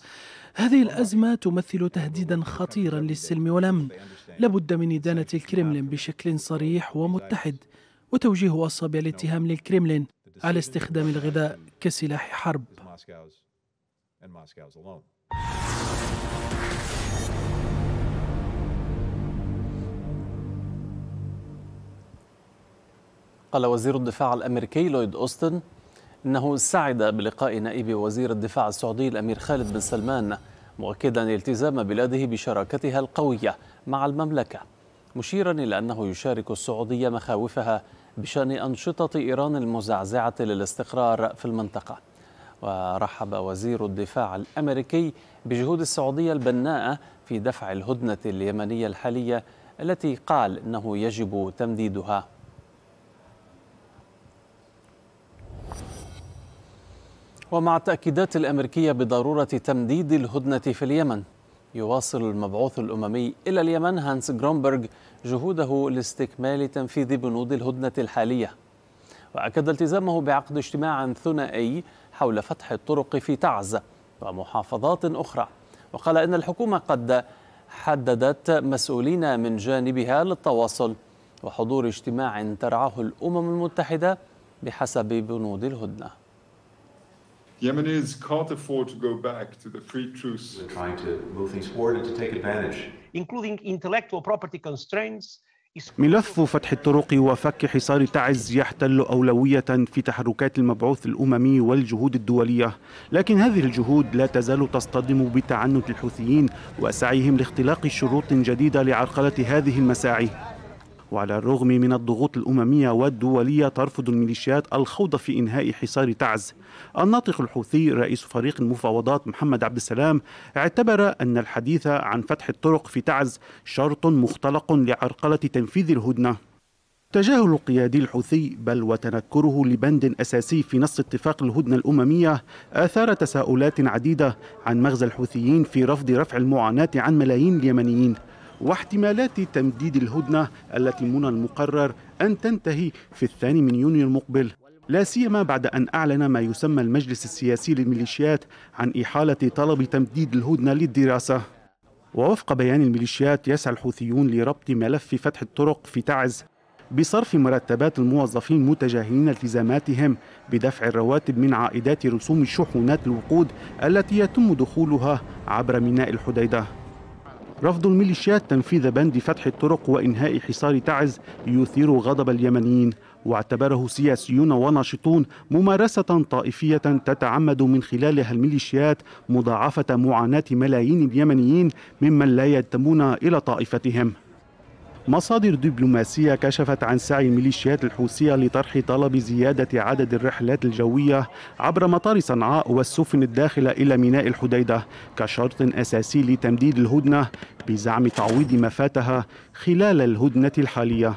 هذه الأزمة تمثل تهديدا خطيرا للسلم والأمن لابد من إدانة الكريملين بشكل صريح ومتحد وتوجيه أصابع الاتهام للكريملين على استخدام الغذاء كسلاح حرب قال وزير الدفاع الامريكي لويد اوستن أنه سعد بلقاء نائب وزير الدفاع السعودي الأمير خالد بن سلمان مؤكدا التزام بلاده بشراكتها القوية مع المملكة مشيرا إلى أنه يشارك السعودية مخاوفها بشأن أنشطة إيران المزعزعة للاستقرار في المنطقة ورحب وزير الدفاع الأمريكي بجهود السعودية البناءة في دفع الهدنة اليمنية الحالية التي قال أنه يجب تمديدها ومع التأكيدات الأمريكية بضرورة تمديد الهدنة في اليمن يواصل المبعوث الأممي إلى اليمن هانس جرومبرغ جهوده لاستكمال تنفيذ بنود الهدنة الحالية وأكد التزامه بعقد اجتماع ثنائي حول فتح الطرق في تعز ومحافظات أخرى وقال إن الحكومة قد حددت مسؤولين من جانبها للتواصل وحضور اجتماع ترعاه الأمم المتحدة بحسب بنود الهدنه Yemenis can't afford to go back to the free truce. We're trying to move things forward and to take advantage. Including intellectual property constraints. ملف فتح الطرق وفك حصار تعز يحتل أولوية في تحركات المبعوث الأممي والجهود الدولية لكن هذه الجهود لا تزال تصطدم بتعنت الحوثيين وسعيهم لاختلاق شروط جديدة لعرقلة هذه المساعي وعلى الرغم من الضغوط الأممية والدولية ترفض الميليشيات الخوض في إنهاء حصار تعز الناطق الحوثي رئيس فريق المفاوضات محمد عبد السلام اعتبر أن الحديث عن فتح الطرق في تعز شرط مختلق لعرقلة تنفيذ الهدنة تجاهل القيادي الحوثي بل وتنكره لبند اساسي في نص اتفاق الهدنه الامميه اثار تساؤلات عديده عن مغزى الحوثيين في رفض رفع المعاناه عن ملايين اليمنيين واحتمالات تمديد الهدنة التي من المقرر أن تنتهي في الثاني من يونيو المقبل لا سيما بعد أن أعلن ما يسمى المجلس السياسي للميليشيات عن إحالة طلب تمديد الهدنة للدراسة ووفق بيان الميليشيات يسعى الحوثيون لربط ملف فتح الطرق في تعز بصرف مرتبات الموظفين متجاهلين التزاماتهم بدفع الرواتب من عائدات رسوم شحونات الوقود التي يتم دخولها عبر ميناء الحديده رفض الميليشيات تنفيذ بند فتح الطرق وإنهاء حصار تعز يثير غضب اليمنيين واعتبره سياسيون وناشطون ممارسة طائفية تتعمد من خلالها الميليشيات مضاعفة معاناة ملايين اليمنيين ممن لا ينتمون إلى طائفتهم مصادر دبلوماسية كشفت عن سعي الميليشيات الحوثية لطرح طلب زيادة عدد الرحلات الجوية عبر مطار صنعاء والسفن الداخلة إلى ميناء الحديدة كشرط أساسي لتمديد الهدنة بزعم تعويض ما فاتها خلال الهدنة الحالية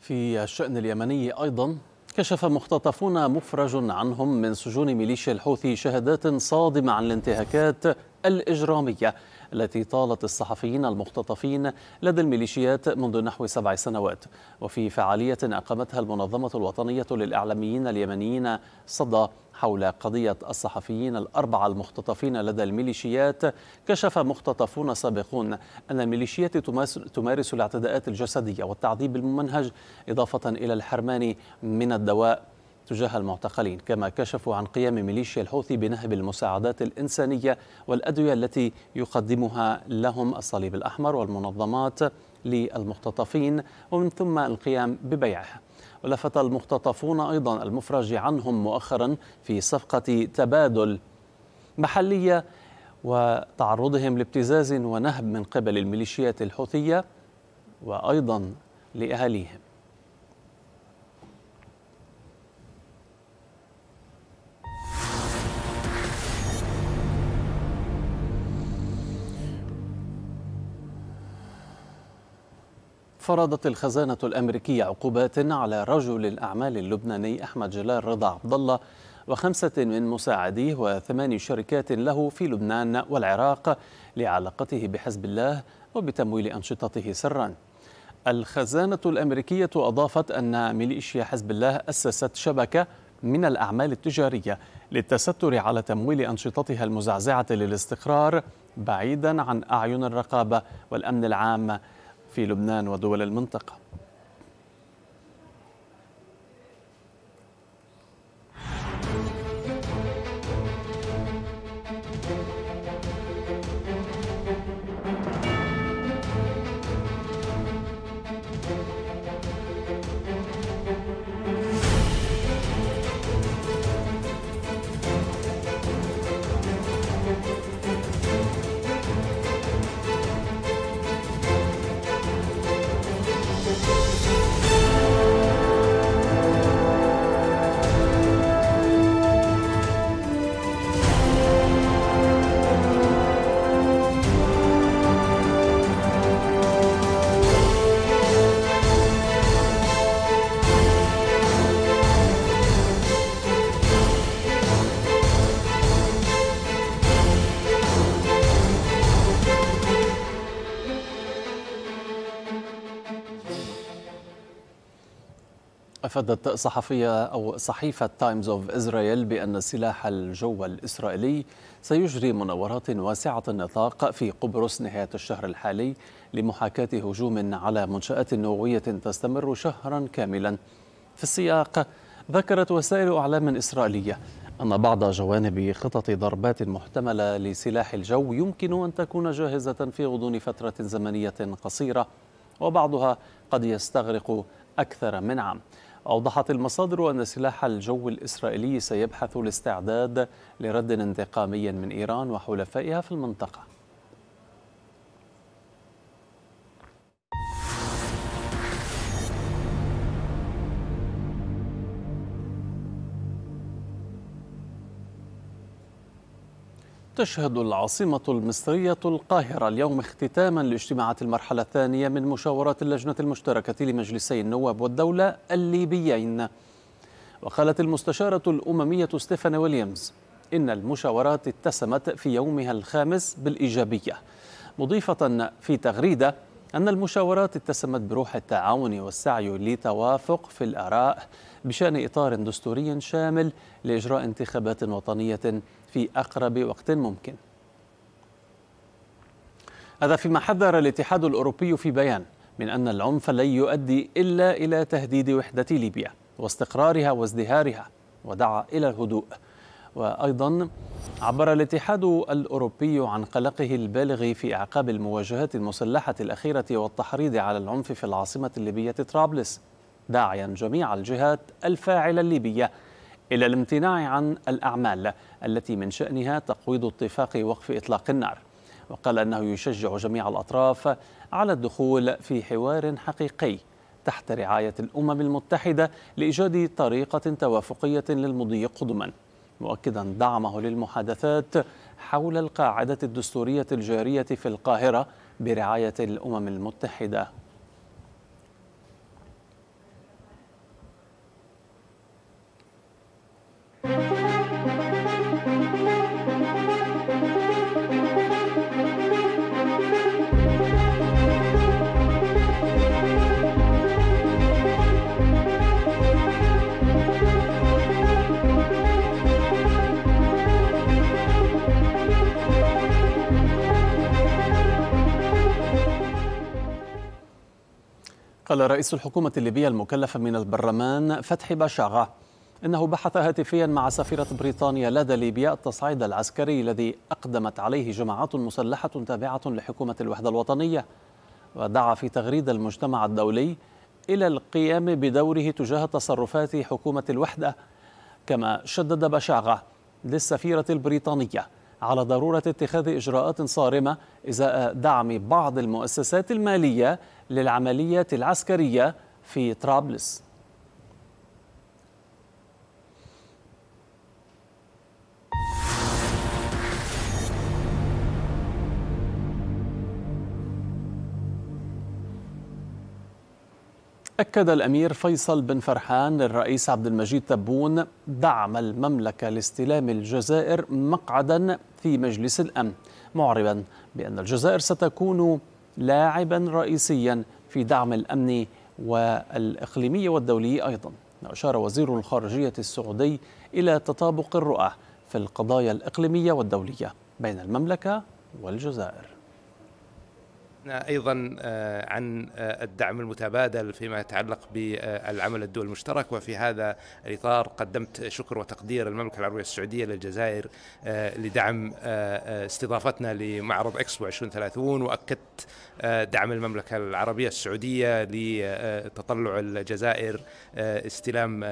في الشأن اليمني أيضا كشف مختطفون مفرج عنهم من سجون ميليشيا الحوثي شهادات صادمة عن الانتهاكات الإجرامية التي طالت الصحفيين المختطفين لدى الميليشيات منذ نحو سبع سنوات وفي فعالية أقامتها المنظمة الوطنية للإعلاميين اليمنيين صدى حول قضية الصحفيين الأربعة المختطفين لدى الميليشيات كشف مختطفون سابقون أن الميليشيات تمارس الاعتداءات الجسدية والتعذيب الممنهج إضافة إلى الحرمان من الدواء تجاه المعتقلين كما كشفوا عن قيام ميليشيا الحوثي بنهب المساعدات الإنسانية والأدوية التي يقدمها لهم الصليب الأحمر والمنظمات للمختطفين ومن ثم القيام ببيعه ولفت المختطفون أيضا المفرج عنهم مؤخرا في صفقة تبادل محلية وتعرضهم لابتزاز ونهب من قبل الميليشيات الحوثية وأيضا لأهاليهم فرضت الخزانة الأمريكية عقوبات على رجل الأعمال اللبناني أحمد جلال رضا عبد الله وخمسة من مساعديه وثمان شركات له في لبنان والعراق لعلاقته بحزب الله وبتمويل أنشطته سرا الخزانة الأمريكية أضافت أن ميليشيا حزب الله أسست شبكة من الأعمال التجارية للتستر على تمويل أنشطتها المزعزعة للاستقرار بعيدا عن أعين الرقابة والأمن العام في لبنان ودول المنطقة أفادت صحفية أو صحيفة تايمز أوف إسرائيل بأن السلاح الجو الإسرائيلي سيجري مناورات واسعة النطاق في قبرص نهاية الشهر الحالي لمحاكاة هجوم على منشآت نووية تستمر شهرا كاملا في السياق ذكرت وسائل أعلام إسرائيلية أن بعض جوانب خطط ضربات محتملة لسلاح الجو يمكن أن تكون جاهزة في غضون فترة زمنية قصيرة وبعضها قد يستغرق أكثر من عام أوضحت المصادر أن سلاح الجو الإسرائيلي سيبحث الاستعداد لرد انتقامي من إيران وحلفائها في المنطقة تشهد العاصمة المصرية القاهرة اليوم اختتاما لاجتماعات المرحلة الثانية من مشاورات اللجنة المشتركة لمجلسي النواب والدولة الليبيين وقالت المستشارة الأممية ستيفان ويليامز إن المشاورات اتسمت في يومها الخامس بالإيجابية مضيفة في تغريدة أن المشاورات اتسمت بروح التعاون والسعي لتوافق في الآراء بشأن إطار دستوري شامل لإجراء انتخابات وطنية في أقرب وقت ممكن هذا فيما حذر الاتحاد الأوروبي في بيان من أن العنف لن يؤدي إلا إلى تهديد وحدة ليبيا واستقرارها وازدهارها ودعا إلى الهدوء وأيضا عبر الاتحاد الأوروبي عن قلقه البالغ في أعقاب المواجهات المسلحة الأخيرة والتحريض على العنف في العاصمة الليبية طرابلس داعيا جميع الجهات الفاعلة الليبية إلى الامتناع عن الأعمال التي من شأنها تقويض اتفاق وقف إطلاق النار وقال أنه يشجع جميع الأطراف على الدخول في حوار حقيقي تحت رعاية الأمم المتحدة لإيجاد طريقة توافقية للمضي قدما مؤكدا دعمه للمحادثات حول القاعدة الدستورية الجارية في القاهرة برعاية الأمم المتحدة قال رئيس الحكومة الليبية المكلفة من البرلمان فتحي بشاغة إنه بحث هاتفيا مع سفيرة بريطانيا لدى ليبيا التصعيد العسكري الذي أقدمت عليه جماعات مسلحة تابعة لحكومة الوحدة الوطنية ودعا في تغريد المجتمع الدولي إلى القيام بدوره تجاه تصرفات حكومة الوحدة كما شدد بشاغة للسفيرة البريطانية على ضرورة اتخاذ إجراءات صارمة إزاء دعم بعض المؤسسات المالية للعملية العسكرية في طرابلس أكد الأمير فيصل بن فرحان للرئيس عبد المجيد تبون دعم المملكة لاستلام الجزائر مقعدا في مجلس الأمن معربا بأن الجزائر ستكون لاعبا رئيسيا في دعم الأمن والإقليمي والدولي أيضا أشار وزير الخارجية السعودي إلى تطابق الرؤى في القضايا الإقليمية والدولية بين المملكة والجزائر ايضا آه، عن آه، الدعم المتبادل فيما يتعلق بالعمل الدولي المشترك وفي هذا الاطار قدمت شكر وتقدير المملكه العربيه السعوديه للجزائر آه، لدعم استضافتنا لمعرض اكسبو 2030 واكدت دعم المملكه العربيه السعوديه لتطلع الجزائر استلام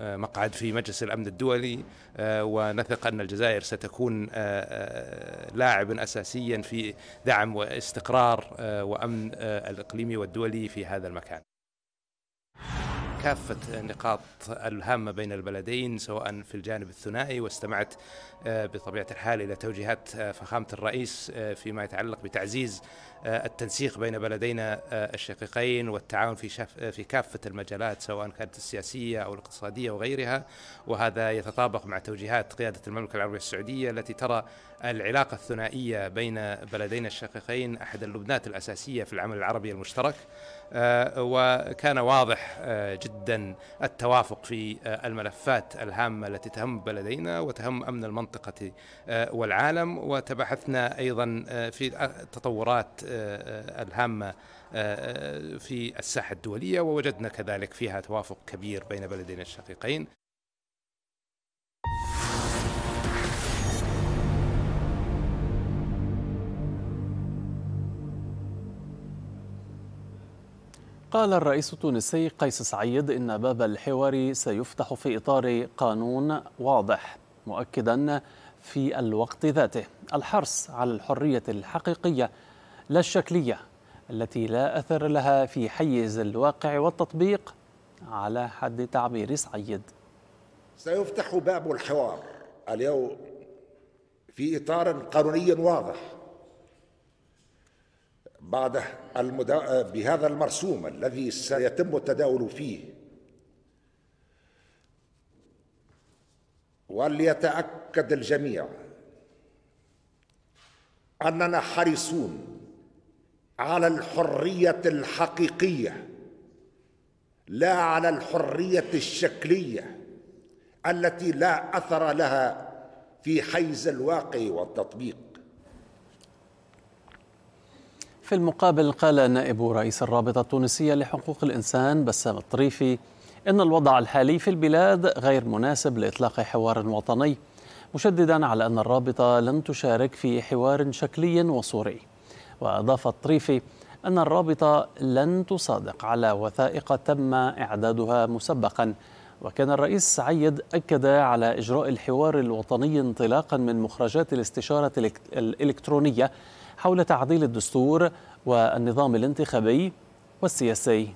مقعد في مجلس الامن الدولي آه، ونثق أن الجزائر ستكون آه، آه، لاعبا أساسيا في دعم واستقرار وأمن الإقليمي والدولي في هذا المكان كافة النقاط الهامة بين البلدين سواء في الجانب الثنائي واستمعت آه، بطبيعه الحال الى توجيهات آه، فخامه الرئيس آه، فيما يتعلق بتعزيز التنسيق بين بلدينا الشقيقين والتعاون في شف في كافه المجالات سواء كانت السياسيه او الاقتصاديه وغيرها وهذا يتطابق مع توجيهات قياده المملكه العربيه السعوديه التي ترى العلاقه الثنائيه بين بلدينا الشقيقين احد اللبنات الاساسيه في العمل العربي المشترك وكان واضح جدا التوافق في الملفات الهامه التي تهم بلدينا وتهم امن المنطقه المنطقة آه، والعالم وتبحثنا أيضا آه، في التطورات آه، الهامة في الساحة الدولية ووجدنا كذلك فيها توافق كبير بين بلدينا الشقيقين قال الرئيس التونسي قيس سعيد إن باب الحوار سيفتح في إطار قانون واضح مؤكدا في الوقت ذاته الحرص على الحرية الحقيقية لا الشكلية التي لا أثر لها في حيز الواقع والتطبيق على حد تعبير سعيد سيفتح باب الحوار اليوم في إطار قانوني واضح بعد المدا... بهذا المرسوم الذي سيتم التداول فيه وليتاكد الجميع اننا حريصون على الحريه الحقيقيه لا على الحريه الشكليه التي لا اثر لها في حيز الواقع والتطبيق في المقابل قال نائب رئيس الرابطه التونسيه لحقوق الانسان بسام الطريفي إن الوضع الحالي في البلاد غير مناسب لإطلاق حوار وطني مشددا على أن الرابطة لن تشارك في حوار شكلي وصوري وأضاف الطريفي أن الرابطة لن تصادق على وثائق تم إعدادها مسبقا وكان الرئيس سعيد أكد على إجراء الحوار الوطني انطلاقا من مخرجات الاستشارة الإلكترونية حول تعديل الدستور والنظام الانتخابي والسياسي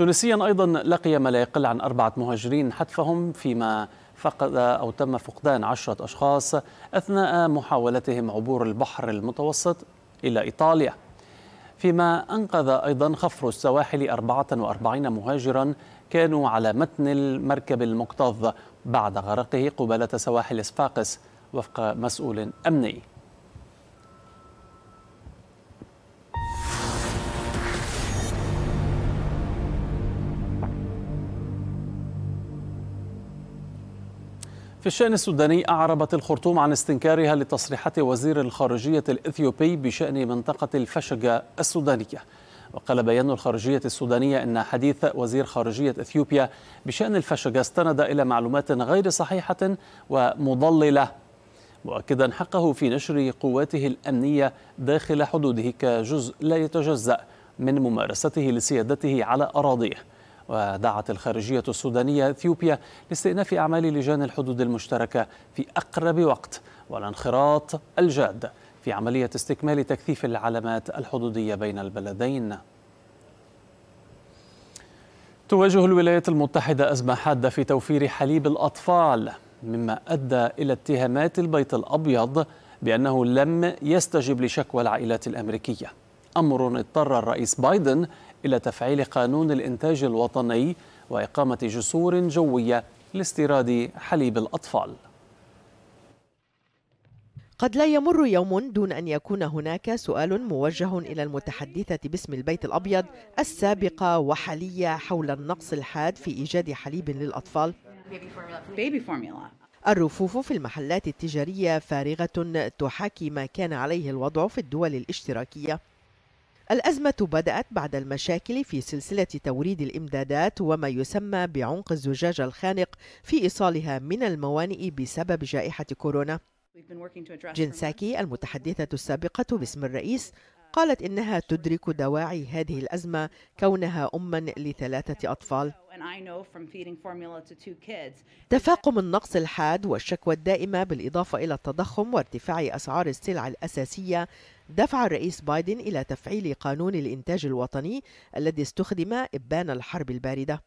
تونسيا أيضا لقي ما لا يقل عن أربعة مهاجرين حتفهم فيما فقد أو تم فقدان عشرة أشخاص أثناء محاولتهم عبور البحر المتوسط إلى إيطاليا فيما أنقذ أيضا خفر السواحل 44 مهاجرا كانوا على متن المركب المكتظ بعد غرقه قبالة سواحل صفاقس وفق مسؤول أمني في الشأن السوداني أعربت الخرطوم عن استنكارها لتصريحات وزير الخارجية الإثيوبي بشأن منطقة الفشجة السودانية وقال بيان الخارجية السودانية أن حديث وزير خارجية إثيوبيا بشأن الفشجة استند إلى معلومات غير صحيحة ومضللة مؤكدا حقه في نشر قواته الأمنية داخل حدوده كجزء لا يتجزأ من ممارسته لسيادته على أراضيه ودعت الخارجية السودانية إثيوبيا لاستئناف أعمال لجان الحدود المشتركة في أقرب وقت والانخراط الجاد في عملية استكمال تكثيف العلامات الحدودية بين البلدين تواجه الولايات المتحدة أزمة حادة في توفير حليب الأطفال مما أدى إلى اتهامات البيت الأبيض بأنه لم يستجب لشكوى العائلات الأمريكية أمر اضطر الرئيس بايدن إلى تفعيل قانون الإنتاج الوطني وإقامة جسور جوية لاستيراد حليب الأطفال قد لا يمر يوم دون أن يكون هناك سؤال موجه إلى المتحدثة باسم البيت الأبيض السابقة وحالية حول النقص الحاد في إيجاد حليب للأطفال الرفوف في المحلات التجارية فارغة تحاكي ما كان عليه الوضع في الدول الاشتراكية الأزمة بدأت بعد المشاكل في سلسلة توريد الإمدادات وما يسمى بعنق الزجاج الخانق في إيصالها من الموانئ بسبب جائحة كورونا. جنساكي المتحدثة السابقة باسم الرئيس قالت إنها تدرك دواعي هذه الأزمة كونها أما لثلاثة أطفال. تفاقم النقص الحاد والشكوى الدائمة بالإضافة إلى التضخم وارتفاع أسعار السلع الأساسية دفع الرئيس بايدن إلى تفعيل قانون الإنتاج الوطني الذي استخدم إبان الحرب الباردة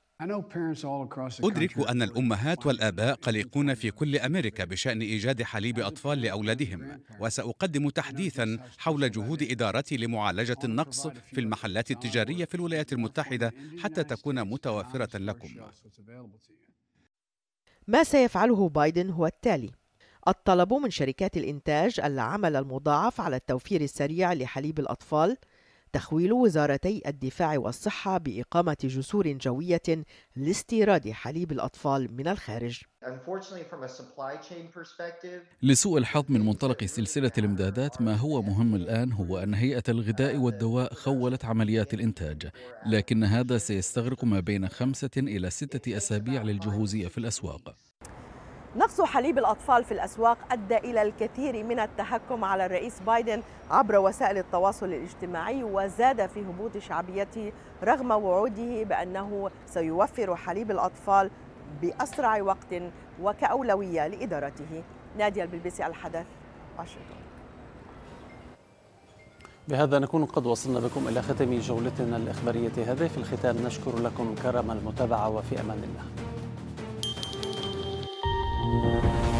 أدرك أن الأمهات والآباء قلقون في كل أمريكا بشأن إيجاد حليب أطفال لأولادهم وسأقدم تحديثا حول جهود إدارتي لمعالجة النقص في المحلات التجارية في الولايات المتحدة حتى تكون متوافرة لكم ما سيفعله بايدن هو التالي الطلب من شركات الإنتاج العمل المضاعف على التوفير السريع لحليب الأطفال تخويل وزارتي الدفاع والصحة بإقامة جسور جوية لاستيراد حليب الأطفال من الخارج لسوء الحظ من منطلق سلسلة الإمدادات ما هو مهم الآن هو أن هيئة الغذاء والدواء خولت عمليات الإنتاج لكن هذا سيستغرق ما بين خمسة إلى ستة أسابيع للجهوزية في الأسواق نقص حليب الأطفال في الأسواق أدى إلى الكثير من التحكم على الرئيس بايدن عبر وسائل التواصل الاجتماعي وزاد في هبوط شعبيته رغم وعوده بأنه سيوفر حليب الأطفال بأسرع وقت وكأولوية لإدارته نادية البلبسي الحدث واشنطن بهذا نكون قد وصلنا بكم إلى ختم جولتنا الإخبارية هذه في الختام نشكر لكم كرم المتابعة وفي أمان الله Thank you.